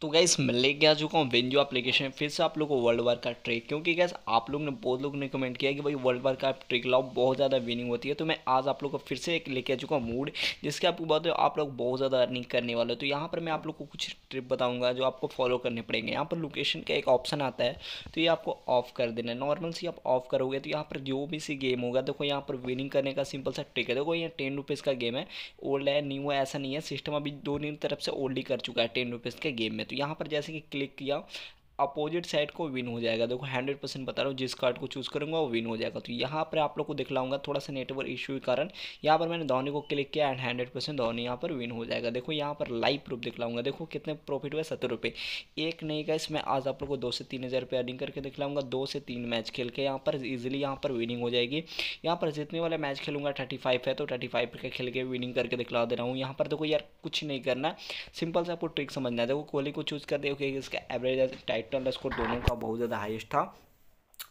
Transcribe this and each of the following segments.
तो गैस मैं लेके आ चुका हूँ वेंजो एप्लीकेशन फिर से आप लोग को वर्ल्ड वार का ट्रिक क्योंकि गैस आप लोग ने बहुत लोग ने कमेंट किया कि भाई वर्ल्ड वार का ट्रिक लाओ बहुत ज़्यादा विनिंग होती है तो मैं आज आप लोग को फिर से एक लेके आ चुका हूँ मूड जिसके आपको बात है आप लोग बहुत ज़्यादा अर्निंग करने वाले हो तो यहाँ पर मैं आप लोग को कुछ ट्रिप बताऊँगा जो आपको फॉलो करने पड़ेंगे यहाँ पर लोकेशन का एक ऑप्शन आता है तो ये आपको ऑफ कर देना है नॉर्मल सी आप ऑफ करोगे तो यहाँ पर जो भी सी गेम होगा देखो यहाँ पर विनिंग करने का सिंपल सा ट्रिक है देखो यहाँ टेन रुपीज़ का गेम है ओल्ड है न्यू है ऐसा नहीं है सिस्टम अभी दोनों तरफ से ओल्ड ही कर चुका है टेन रुपीज़ के गेम में तो यहाँ पर जैसे कि क्लिक किया अपोजिट साइड को विन हो जाएगा देखो हंड्रेड परसेंट बता रहा हूँ जिस कार्ड को चूज़ करूँगा वो विन हो जाएगा तो यहाँ पर आप लोग को दिखलाऊंगा थोड़ा सा नेटवर्क इशू के कारण यहाँ पर मैंने धोनी को क्लिक किया एंड हंड्रेड परसेंट धोनी यहाँ पर विन हो जाएगा देखो यहाँ पर लाइव प्रूफ दिखलाऊंगा देखो कितने प्रॉफिट हुआ सत्तर रुपये एक नहीं का इसमें आज आप लोग को दो से तीन हज़ार रुपये अर्निंग करके दिखलाऊंगा दो से तीन मैच खेल के यहाँ पर ईजिली यहाँ पर विनिंग हो जाएगी यहाँ पर जितने वाला मैच खेलूंगा थर्टी फाइव है तो थर्टी फाइव का खेल के विनिंग करके दिखला दे रहा हूँ यहाँ पर देखो यार कुछ नहीं करना सिंपल से आपको ट्रिक समझना है देखो कोहली को चूज़ कर देखो इसका एवरेज टाइट कैपिटल स्कोर दोनों का बहुत ज़्यादा हाइस्ट था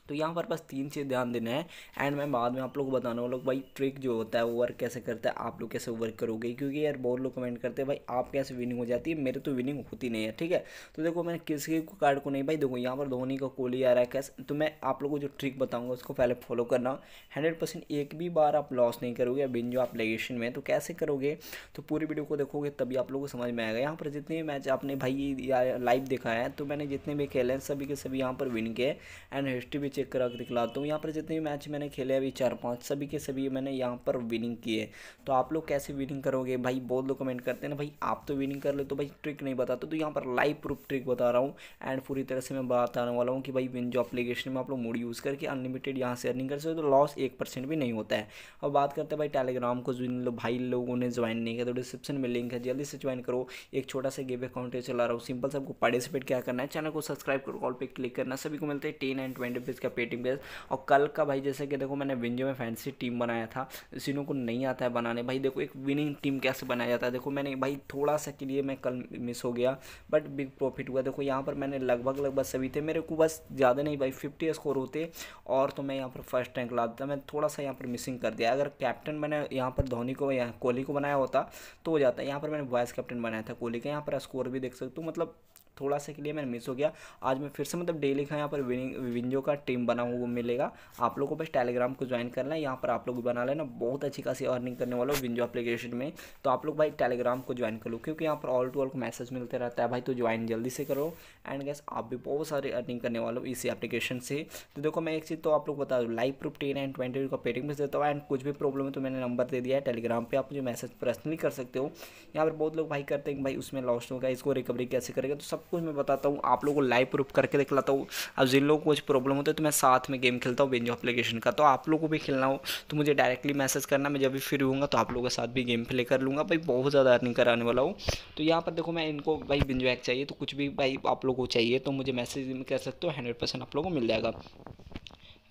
तो यहाँ पर बस तीन चीज़ ध्यान देना है एंड मैं बाद में आप लोग को बताने वाला भाई ट्रिक जो होता है वो वर्क कैसे करता है आप लोग कैसे वर्क करोगे क्योंकि यार बहुत लोग कमेंट करते हैं भाई आप कैसे विनिंग हो जाती है मेरे तो विनिंग होती नहीं है ठीक है तो देखो मैंने किसी कार्ड को नहीं भाई देखो यहाँ पर धोनी का कोहली आ रहा है कैसे तो मैं आप लोग को जो ट्रिक बताऊँगा उसको पहले फॉलो करना हंड्रेड परसेंट एक भी बार आप लॉस नहीं करोगे बिन जो आप लेगेशन में तो कैसे करोगे तो पूरी वीडियो को देखोगे तभी आप लोग को समझ में आएगा यहाँ पर जितने भी मैच आपने भाई लाइव देखा है तो मैंने जितने भी खेले हैं सभी के सभी यहाँ पर विन किए एंड हिस्ट्री भी चेक करा के दिखलाता हूँ यहाँ पर जितने भी मैच मैंने खेले अभी चार पाँच सभी के सभी मैंने यहाँ पर विनिंग किए तो आप लोग कैसे विनिंग करोगे भाई बहुत लोग कमेंट करते हैं ना भाई आप तो विनिंग कर ले तो भाई ट्रिक नहीं बताते तो यहाँ पर लाइव प्रूफ ट्रिक बता रहा हूँ एंड पूरी तरह से मैं बताने वाला हूँ कि भाई विन जो अपलीकेशन में आप लोग मोड यूज़ करके अनलिमिटेड यहाँ से अर्निंग कर सकते हो तो लॉस एक परसेंट भी नहीं होता है अब बात करते हैं भाई टेलीग्राम को जिन लोग भाई लोगों ने ज्वाइन नहीं किया तो डिस्क्रिप्शन में लिंक है जल्दी से ज्वाइन करो एक छोटा सा गेम अकाउंट चला रहा हूँ सिंपल सबको पार्टिसिपेट क्या करना है चैनल को सब्सक्राइब करो कॉल पर क्लिक करना सभी को मिलते हैं टेन एंड ट्वेंटी इसका पेटिंग बेस और कल का भाई जैसे कि देखो मैंने विंजो में फैंसी टीम बनाया था सीनों को नहीं आता है बनाने भाई देखो एक विनिंग टीम कैसे बनाया जाता है देखो मैंने भाई थोड़ा सा के लिए मैं कल मिस हो गया बट बिग प्रॉफिट हुआ देखो यहाँ पर मैंने लगभग लगभग सभी थे मेरे को बस ज़्यादा नहीं भाई फिफ्टी स्कोर होते और तो मैं यहाँ पर फर्स्ट रैंक ला देता मैं थोड़ा सा यहाँ पर मिसिंग कर दिया अगर कैप्टन मैंने यहाँ पर धोनी को या कोहली को बनाया होता तो हो जाता है यहाँ पर मैंने वाइस कैप्टन बनाया था कोहली का यहाँ पर स्कोर भी देख सकते हो मतलब थोड़ा सा के लिए मैंने मिस हो गया आज मैं फिर से मतलब डेली का यहाँ पर विंजो का टीम बना हुआ वो मिलेगा आप लोगों को बस टेलीग्राम को ज्वाइन करना है यहाँ पर आप लोग बना लेना बहुत अच्छी खासी अर्निंग करने वाला हो विंजो में तो आप लोग भाई टेलीग्राम को ज्वाइन कर लो क्योंकि यहाँ पर ऑल टू ऑल को मैसेज मिलते रहता है भाई तो ज्वाइन जल्दी से करो एंड गैस आप भी बहुत सारे अर्निंग करने वाले हो इसी एप्लीकेशन से तो देखो मैं एक चीज़ तो आप लोग बता दूँ live proof ten and twenty का पेटिंग में देता हूँ एंड कुछ भी प्रॉब्लम है तो मैंने नंबर दे दिया है टेलीग्राम पर आप मुझे मैसेज पर्सनली कर सकते हो यहाँ पर बहुत लोग भाई करते हैं भाई उसमें लॉस्ट होगा इसको रिकवरी कैसे करेगा तो सब कुछ मैं बताता हूँ आप लोगों को लाइव प्रूफ करके दिखलाता हूँ अब जिन लोगों को कुछ प्रॉब्लम होता है तो मैं साथ में गेम खेलता हूँ बेंजो एप्लीकेशन का तो आप लोगों को भी खेलना हो तो मुझे डायरेक्टली मैसेज करना मैं जब भी फ्री हूँ तो आप लोगों के साथ भी गेम प्ले कर लूँगा भाई बहुत ज़्यादा अर्निंग कराने वाला हूँ तो यहाँ पर देखो मैं इनको भाई बिंजो चाहिए तो कुछ भी भाई आप लोगों को चाहिए तो मुझे मैसेज कर सकते हो हंड्रेड आप लोग को मिल जाएगा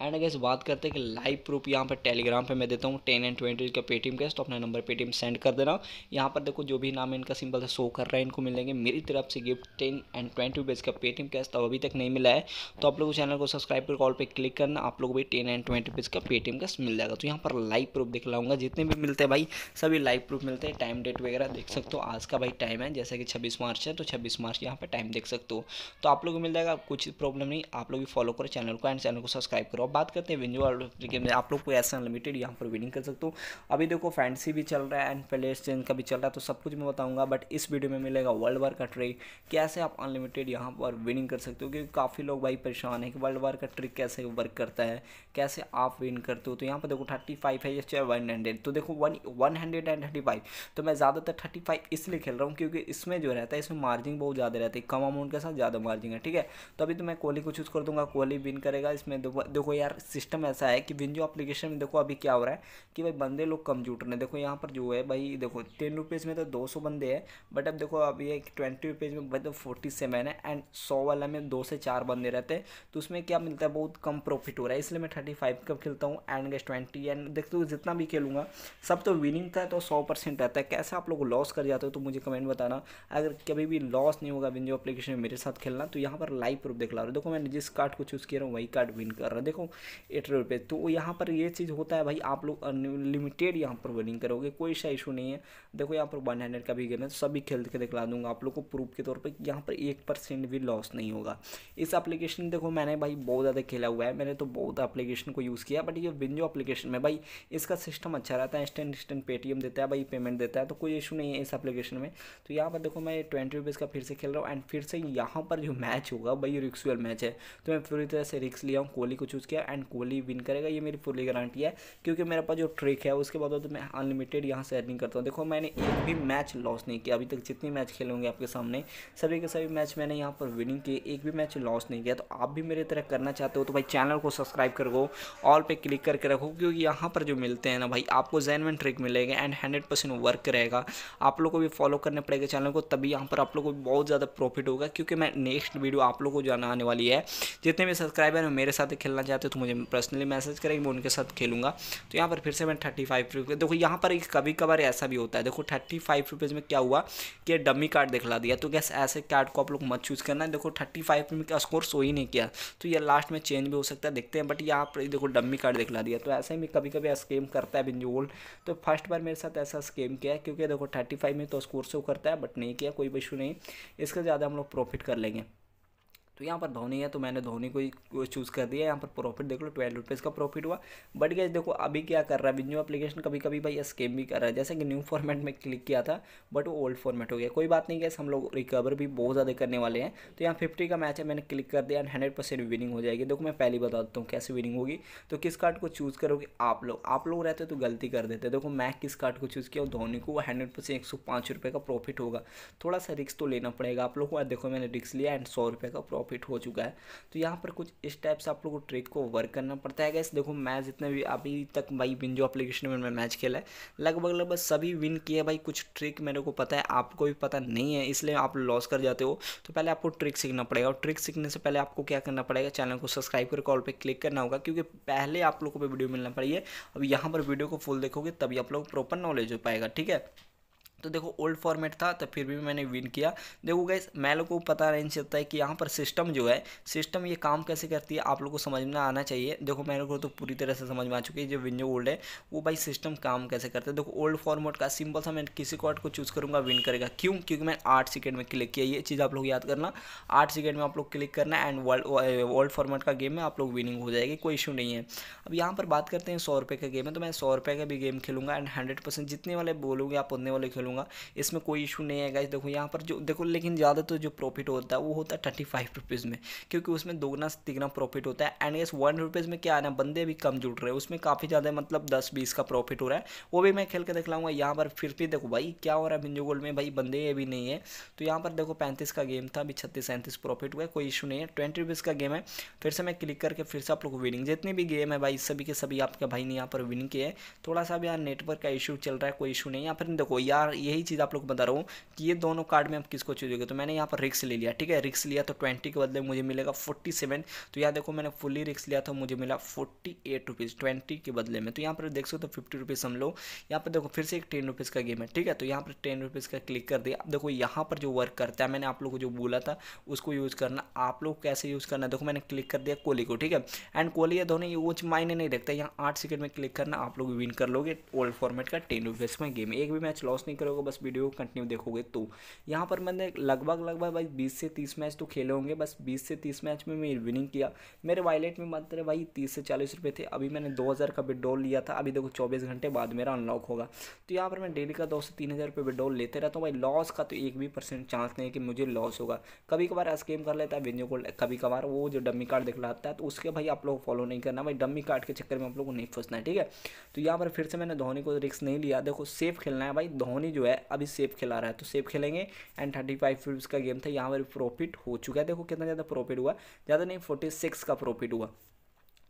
एंड अगर बात करते हैं कि लाइव प्रूफ यहाँ पर टेलीग्राम पे मैं देता हूँ टेन एंड ट्वेंटी का पेटीएम कैश तो अपना नंबर पेटीएम सेंड कर देना यहाँ पर देखो जो भी नाम है इनका सिंपल से शो कर रहा है इनको मिलेंगे मेरी तरफ से gift ten and twenty rupees का पेटीएम कैश तो अभी तक नहीं मिला है तो आप लोग चैनल को सब्सक्राइब कर कॉल पर क्लिक करना आप लोग भी टेन एंड ट्वेंटी रुपीज़ का पेटीएम कैश मिल जाएगा तो यहाँ पर लाइव प्रूफ लाऊंगा जितने भी मिलते हैं भाई सभी लाइव प्रूफ मिलते हैं टाइम डेट वगैरह देख सकते हो आज का भाई टाइम है जैसे कि छब्बीस मार्च है तो छब्बीस मार्च यहाँ पर टाइम देख सकते हो तो आप लोग को मिल जाएगा कुछ प्रॉब्लम नहीं आप लोग भी फॉलो करो चैनल को एंड चैनल को सब्सक्राइब करो अब बात करते हैं विंजो गेम में आप लोग कोई ऐसा अनलिमिटेड यहाँ पर विनिंग कर सकते हो अभी देखो फैंसी भी चल रहा है एंड प्लेयर्स चेंज का भी चल रहा है तो सब कुछ मैं बताऊँगा बट इस वीडियो में मिलेगा वर्ल्ड वार का ट्रिक कैसे आप अनलिमिटेड यहाँ पर विनिंग कर सकते हो क्योंकि काफ़ी लोग भाई परेशान है कि वर्ल्ड वार का ट्रिक कैसे वर्क करता है कैसे आप विन करते हो तो यहाँ पर देखो थर्टी फाइव है या वन हंड्रेड तो देखो one one hundred and thirty five तो मैं ज़्यादातर थर्टी फाइव इसलिए खेल रहा हूँ क्योंकि इसमें जो रहता है इसमें मार्जिन बहुत ज़्यादा रहती है कम अमाउंट के साथ ज़्यादा मार्जिन है ठीक है तो अभी तो मैं कोहली को चूज़ कर दूंगा कोहली विन करेगा इसमें देखो यार सिस्टम ऐसा है कि विंजो एप्लीकेशन में देखो अभी क्या हो रहा है कि भाई बंदे लोग कंप्यूटर ने देखो यहाँ पर जो है भाई देखो टेन रुपीज़ में तो दो सौ बंदे हैं बट अब देखो अभी एक ट्वेंटी रुपीज़ में भाई तो फोर्टी सेवन है एंड सौ वाला में दो से चार बंदे रहते हैं तो उसमें क्या मिलता है बहुत कम प्रॉफिट हो रहा है इसलिए मैं थर्टी फाइव का खेलता हूँ एंड गैस ट्वेंटी एंड देख तो जितना भी खेलूंगा सब तो विनिंग था तो सौ परसेंट रहता है कैसे आप लोग लॉस कर जाते हो तो मुझे कमेंट बताना अगर कभी भी लॉस नहीं होगा विंजो अप्लीकेशन में मेरे साथ खेलना तो यहाँ पर लाइव प्रूफ दिखला रहा हूँ देखो मैंने जिस कार्ड को चूज़ किया रहा हूँ वही कार्ड विन कर रहा है देखो एट रुपये तो यहाँ पर ये चीज़ होता है भाई आप लोग अनलिमिटेड यहाँ पर विनिंग करोगे कोई सा इशू नहीं है देखो यहाँ पर वन हंड्रेड का भी गेम है तो सभी खेल के दिखला दूंगा आप लोग को प्रूफ के तौर पर यहाँ पर एक परसेंट भी लॉस नहीं होगा इस एप्लीकेशन देखो मैंने भाई बहुत ज़्यादा खेला हुआ है मैंने तो बहुत एप्लीकेशन को यूज़ किया बट ये विंजो अपलीकेशन में भाई इसका सिस्टम अच्छा रहता है इंस्टेंट इंस्टेंट पेटीएम देता है भाई पेमेंट देता है तो कोई इशू नहीं है इस एप्लीकेशन में तो यहाँ पर देखो मैं ट्वेंटी रुपीज़ का फिर से खेल रहा हूँ एंड फिर से यहाँ पर जो मैच होगा भाई रिक्सुअल मैच है तो मैं पूरी तरह से रिक्स लिया हूँ कोहली को चूज़ किया किया एंड कोहली विन करेगा ये मेरी पूरी गारंटी है क्योंकि मेरे पास जो ट्रिक है उसके बाद तो मैं अनलिमिटेड यहाँ से अर्निंग करता हूँ देखो मैंने एक भी मैच लॉस नहीं किया अभी तक जितने मैच खेले होंगे आपके सामने सभी के सभी मैच मैंने यहाँ पर विनिंग किए एक भी मैच लॉस नहीं किया तो आप भी मेरे तरह करना चाहते हो तो भाई चैनल को सब्सक्राइब कर दो ऑल पर क्लिक करके रखो क्योंकि यहाँ पर जो मिलते हैं ना भाई आपको जैनवन ट्रिक मिलेगा एंड हंड्रेड परसेंट वर्क रहेगा आप लोग को भी फॉलो करने पड़ेगा चैनल को तभी यहाँ पर आप लोग को बहुत ज़्यादा प्रॉफिट होगा क्योंकि मैं नेक्स्ट वीडियो आप लोग को जाना आने वाली है जितने भी सब्सक्राइबर मेरे साथ खेलना चाहते चाहते हो तो मुझे पर्सनली मैसेज करेंगे मैं उनके साथ खेलूँगा तो यहाँ पर फिर से मैं थर्टी फाइव रुपीज़ देखो यहाँ पर कभी कभार ऐसा भी होता है देखो थर्टी फाइव रुपीज़ में क्या हुआ कि डमी कार्ड दिखला दिया तो कैसे ऐसे कार्ड को आप लोग मत चूज़ करना देखो थर्टी फाइव में स्कोर सो ही नहीं किया तो ये लास्ट में चेंज भी हो सकता है देखते हैं बट यहाँ पर देखो डमी कार्ड दिखला दिया तो ऐसे ही कभी कभी स्केम करता है बिंजोल तो फर्स्ट बार मेरे साथ ऐसा स्केम किया क्योंकि देखो थर्टी फाइव में तो स्कोर सो करता है बट नहीं किया कोई इशू नहीं इसका ज़्यादा हम लोग प्रॉफिट कर लेंगे तो यहाँ पर धोनी है तो मैंने धोनी को चूज़ कर दिया यहाँ पर प्रॉफिट देख लो ट्वेल्व रुपीज़ का प्रॉफिट हुआ बट गैस देखो अभी क्या कर रहा है न्यू एप्लीकेशन कभी कभी भाई स्केम भी कर रहा है जैसे कि न्यू फॉर्मेट में क्लिक किया था बट वो ओल्ड फॉर्मेट हो गया कोई बात नहीं गैस हम लोग रिकवर भी बहुत ज़्यादा करने वाले हैं तो यहाँ फिफ्टी का मैच है मैंने क्लिक कर दिया एंड हंड्रेड विनिंग हो जाएगी देखो मैं पहली बता देता हूँ कैसे विनिंग होगी तो किस कार्ड को चूज़ करोगे आप लोग आप लोग रहते तो गलती कर देते देखो मैं किस कार्ड को चूज़ किया धोनी को हंड्रेड परसेंट एक सौ पाँच रुपये का प्रॉफिट होगा थोड़ा सा रिक्स तो लेना पड़ेगा आप लोग को देखो मैंने रिक्स लिया एंड सौ रुपये का प्रॉफिट प्रॉफिट हो चुका है तो यहाँ पर कुछ इस टाइप से आप लोगों को ट्रेड को वर्क करना पड़ता है गैस देखो मैच जितने भी अभी तक भाई विन जो अपलिकेशन में मैं मैच खेला है लगभग लगभग सभी विन किए भाई कुछ ट्रिक मेरे को पता है आपको भी पता नहीं है इसलिए आप लॉस कर जाते हो तो पहले आपको ट्रिक सीखना पड़ेगा और ट्रिक सीखने से पहले आपको क्या करना पड़ेगा चैनल को सब्सक्राइब कर कॉल पर क्लिक करना होगा क्योंकि पहले आप लोगों को वीडियो मिलना है अब यहाँ पर वीडियो को फुल देखोगे तभी आप लोग प्रॉपर नॉलेज हो पाएगा ठीक है तो देखो ओल्ड फॉर्मेट था तो फिर भी मैंने विन किया देखो गैस मैं लोग को पता नहीं चलता है कि यहाँ पर सिस्टम जो है सिस्टम ये काम कैसे करती है आप लोग को समझ में आना चाहिए देखो लोग को तो पूरी तरह से समझ में आ चुकी है जो जो ओल्ड है वो भाई सिस्टम काम कैसे करते हैं देखो ओल्ड फॉर्मेट का सिंपल सा मैं किसी कॉर्ड को चूज़ करूँगा विन करेगा क्यों क्योंकि मैं आठ सेकेंड में क्लिक किया ये चीज़ आप लोग याद करना आठ सेकेंड में आप लोग क्लिक करना एंड वर्ल्ड ओल्ड फॉर्मेट का गेम में आप लोग विनिंग हो जाएगी कोई इशू नहीं है अब यहाँ पर बात करते हैं सौ रुपये का गेम है तो मैं सौ रुपये का भी गेम खेलूँगा एंड हंड्रेड परसेंट जितने वाले बोलोगे आप उतने वाले खेलूँगा दूंगा इसमें कोई इशू नहीं है गाइज देखो यहाँ पर जो देखो लेकिन ज़्यादा तो जो प्रॉफिट होता है वो होता है थर्टी फाइव रुपीज़ में क्योंकि उसमें दोगुना तिगना प्रॉफिट होता है एंड यस वन रुपीज़ में क्या आना बंदे भी कम जुड़ रहे हैं उसमें काफ़ी ज़्यादा मतलब दस बीस का प्रॉफिट हो रहा है वो भी मैं खेल के देख लाऊंगा यहाँ पर फिर भी देखो भाई क्या हो रहा है बिंजो गोल्ड में भाई बंदे ये भी नहीं है तो यहाँ पर देखो पैंतीस का गेम था अभी छत्तीस सैंतीस प्रॉफिट हुआ कोई इशू नहीं है ट्वेंटी रुपीज़ का गेम है फिर से मैं क्लिक करके फिर से आप लोग विनिंग जितने भी गेम है भाई सभी के सभी आपके भाई ने यहाँ पर विनिंग किए थोड़ा सा भी यहाँ नेटवर्क का इशू चल रहा है कोई इशू नहीं यहाँ पर देखो यार यही चीज़ आप लोग को बता रहा हूँ कि ये दोनों कार्ड में आप किसको चूजोगे तो मैंने यहाँ पर रिक्स ले लिया ठीक है रिक्स लिया तो ट्वेंटी के बदले मुझे मिलेगा फोर्टी तो यहाँ देखो मैंने फुली रिक्स लिया तो मुझे मिला फोर्टी एट रुपीज़ ट्वेंटी के बदले में तो यहाँ पर देख सकते हो फिफ्टी रुपीज़ हम लोग यहाँ पर देखो फिर से एक टेन रुपीज़ का गेम है ठीक है तो यहाँ पर टेन रुपीज़ का क्लिक कर दिया देखो यहाँ पर जो वर्क करता है मैंने आप लोग को जो बोला था उसको यूज़ करना आप लोग कैसे यूज़ करना देखो मैंने क्लिक कर दिया कोहली को ठीक है एंड कोहली या धोनी ये वो मायने नहीं रखता यहाँ आठ सेकेंड में क्लिक करना आप लोग विन कर लोगे ओल्ड फॉर्मेट का टेन रुपीज़ में गेम एक भी मैच लॉस नहीं कर करोगे बस वीडियो को कंटिन्यू देखोगे तो यहाँ पर मैंने लगभग लगभग भाई बीस से तीस मैच तो खेले होंगे बस बीस से तीस मैच में मैं विनिंग किया मेरे वायलेट में मात्र भाई तीस से चालीस रुपये थे अभी मैंने दो का विड्रॉल लिया था अभी देखो चौबीस घंटे बाद मेरा अनलॉक होगा तो यहाँ पर मैं डेली का दो से तीन हज़ार रुपये विड्रॉल लेते रहता हूँ भाई लॉस का तो एक भी परसेंट चांस नहीं है कि मुझे लॉस होगा कभी कभार स्केम कर लेता है विंजो गोल्ड कभी कभार वो जो डम्मी कार्ड दिखलाता है तो उसके भाई आप लोग फॉलो नहीं करना भाई डम्मी कार्ड के चक्कर में आप लोग को नहीं फंसना है ठीक है तो यहाँ पर फिर से मैंने धोनी को रिक्स नहीं लिया देखो सेफ खेलना है भाई धोनी जो है अभी सेफ खिला रहा है तो सेफ खेलेंगे एंड थर्टी फाइव रुपीज़ का गेम था यहाँ पर प्रॉफिट हो चुका है देखो कितना ज़्यादा प्रॉफिट हुआ ज़्यादा नहीं फोर्टी सिक्स का प्रॉफिट हुआ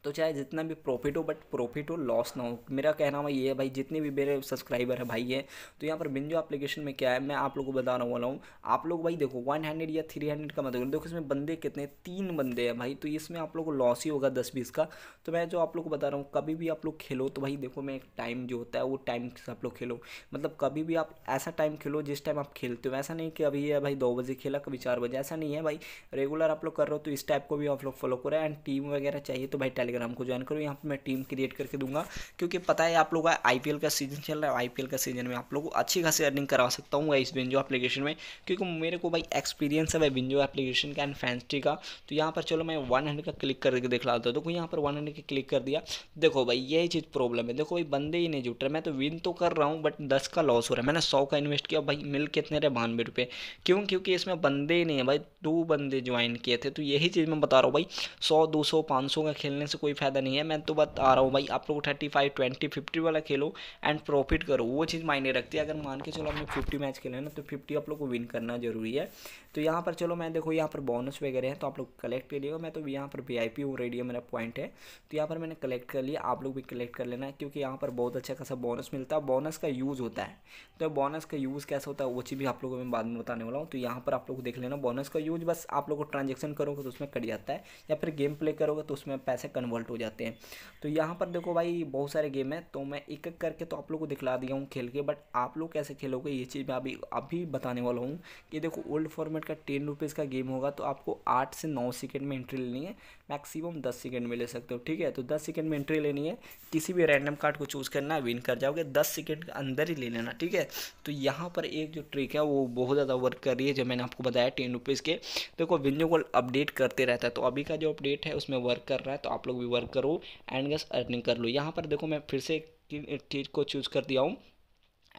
तो चाहे जितना भी प्रॉफिट हो बट प्रॉफिट हो लॉस ना हो मेरा कहना हुआ ये है भाई जितने भी मेरे सब्सक्राइबर है भाई है तो यहाँ पर बिंजो एप्लीकेशन में क्या है मैं आप लोगों को बताने वाला हूँ आप लोग भाई देखो वन हंड्रेड या थ्री हंड्रेड का मतलब देखो इसमें बंदे कितने तीन बंदे हैं भाई तो इसमें आप लोग को लॉस ही होगा दस बीस का तो मैं जो आप लोग को बता रहा हूँ कभी भी आप लोग खेलो तो भाई देखो मैं एक टाइम जो होता है वो टाइम से आप लोग खेलो मतलब कभी भी आप ऐसा टाइम खेलो जिस टाइम आप खेलते हो ऐसा नहीं कि अभी है भाई दो बजे खेला कभी चार बजे ऐसा नहीं है भाई रेगुलर आप लोग कर रहे हो तो इस टाइप को भी आप लोग फॉलो करें एंड टीम वगैरह चाहिए तो भाई टेलीग्राम टेलीग्राम को ज्वाइन करो यहाँ पर मैं टीम क्रिएट करके दूंगा क्योंकि पता है आप लोग आई का सीजन चल रहा है आई का सीजन में आप लोग को अच्छी खासी अर्निंग करवा सकता हूँ इस बिंजो एप्लीकेशन में क्योंकि मेरे को भाई एक्सपीरियंस है भाई बिंजो एप्लीकेशन का एंड फैंसटी का तो यहाँ पर चलो मैं वन हंड्रेड का क्लिक करके देख देता हूँ देखो यहाँ पर वन हंड्रेड का क्लिक कर दिया देखो भाई यही चीज़ प्रॉब्लम है देखो भाई बंदे ही नहीं जुट रहे मैं तो विन तो कर रहा हूँ बट दस का लॉस हो रहा है मैंने सौ का इन्वेस्ट किया भाई मिल कितने रहे बानवे रुपये क्यों क्योंकि इसमें बंदे ही नहीं है भाई दो बंदे ज्वाइन किए थे तो यही चीज़ मैं बता रहा हूँ भाई सौ दो सौ पाँच सौ का खेलने से से कोई फ़ायदा नहीं है मैं तो बता रहा हूँ भाई आप लोग थर्टी फाइव ट्वेंटी फिफ्टी वाला खेलो एंड प्रॉफिट करो वो चीज़ मायने रखती है अगर मान के चलो हमने फिफ्टी मैच खेले ना तो फिफ्टी आप लोग को विन करना जरूरी है तो यहाँ पर चलो मैं देखो यहाँ पर बोनस वगैरह है तो आप लोग कलेक्ट कर लिएगा मैं तो यहाँ पर वी आई पी ऑलरेडी है मेरा पॉइंट है तो यहाँ पर मैंने कलेक्ट कर लिया आप लोग भी कलेक्ट कर लेना क्योंकि यहाँ पर बहुत अच्छा खासा बोनस मिलता है बोनस का यूज़ होता है तो बोनस का यूज़ कैसा होता है वो चीज़ भी आप लोगों को मैं बाद में बताने वाला हूँ तो यहाँ पर आप लोग देख लेना बोनस का यूज़ बस आप लोग को ट्रांजेक्शन करोगे तो उसमें कट जाता है या फिर गेम प्ले करोगे तो उसमें पैसे कन्वर्ट कन्वर्ट हो जाते हैं तो यहाँ पर देखो भाई बहुत सारे गेम है तो मैं एक एक करके तो आप लोग को दिखला दिया हूँ खेल के बट आप लोग कैसे खेलोगे ये चीज़ मैं अभी अभी बताने वाला हूँ कि देखो ओल्ड फॉर्मेट का टेन रुपीज़ का गेम होगा तो आपको आठ से नौ सेकेंड में एंट्री लेनी है मैक्सिमम दस सेकेंड में ले सकते हो ठीक है तो दस सेकेंड में एंट्री लेनी है किसी भी रैंडम कार्ड को चूज़ करना है विन कर जाओगे दस सेकेंड के अंदर ही ले लेना ठीक है तो यहाँ पर एक जो ट्रिक है वो बहुत ज़्यादा वर्क कर रही है जो मैंने आपको बताया टेन रुपीज़ के देखो विन्यू को अपडेट करते रहता है तो अभी का जो अपडेट है उसमें वर्क कर रहा है तो आप लोग लोग भी वर्क करो एंड गस अर्निंग कर लो यहाँ पर देखो मैं फिर से चीज़ को चूज़ कर दिया हूँ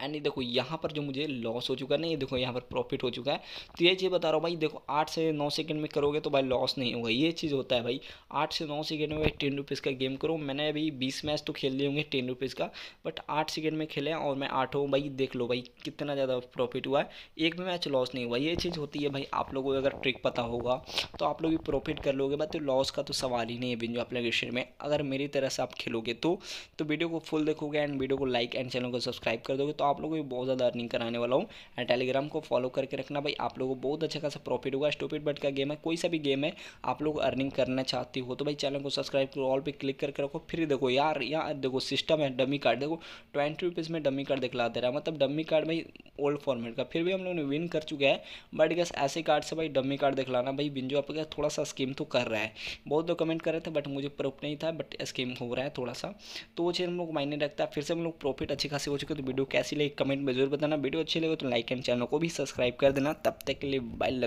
एंड ये देखो यहाँ पर जो मुझे लॉस हो चुका है ना ये देखो यहाँ पर प्रॉफिट हो चुका है तो ये चीज़ बता रहा हूँ भाई देखो आठ से नौ सेकेंड में करोगे तो भाई लॉस नहीं होगा ये चीज़ होता है भाई आठ से नौ सेकेंड में टेन रुपीज़ का गेम करो मैंने अभी बीस मैच तो खेल लिए होंगे टेन रुपीज़ का बट आठ सेकेंड में खेले और मैं हूँ भाई देख लो भाई कितना ज़्यादा प्रॉफिट हुआ है एक भी मैच लॉस नहीं हुआ ये चीज़ होती है भाई आप लोगों को अगर ट्रिक पता होगा तो आप लोग भी प्रॉफिट कर लोगे बट तो लॉस का तो सवाल ही नहीं है बिंजो अपलिकेशन में अगर मेरी तरह से आप खेलोगे तो तो वीडियो को फुल देखोगे एंड वीडियो को लाइक एंड चैनल को सब्सक्राइब कर दोगे तो आप लोगों को बहुत ज़्यादा अर्निंग कराने वाला हूँ एंड टेलीग्राम को फॉलो करके रखना भाई आप लोगों को बहुत अच्छा खासा प्रॉफिट होगा स्टूपिड बट का गेम है कोई सा भी गेम है आप लोग अर्निंग करना चाहती हो तो भाई चैनल को सब्सक्राइब करो ऑल पर क्लिक करके रखो फिर देखो यार यार देखो सिस्टम है डमी कार्ड देखो ट्वेंटी रुपीज़ में डमी कार्ड दिखला दे रहा है मतलब डमी कार्ड भाई ओल्ड फॉर्मेट का फिर भी हम लोग ने विन कर चुका है बट गैस ऐसे कार्ड से भाई डमी कार्ड दिखलाना भाई बिंजो आपका थोड़ा सा स्कीम तो कर रहा है बहुत लोग कमेंट कर रहे थे बट मुझे प्रूफ नहीं था बट स्कीम हो रहा है थोड़ा सा तो वो चीज़ हम लोग मायने रखता है फिर से हम लोग प्रॉफिट अच्छी खासी हो चुके तो वीडियो कैसी लगी कमेंट में जरूर बताना वीडियो अच्छी लगे तो लाइक एंड चैनल को भी सब्सक्राइब कर देना तब तक के लिए बाय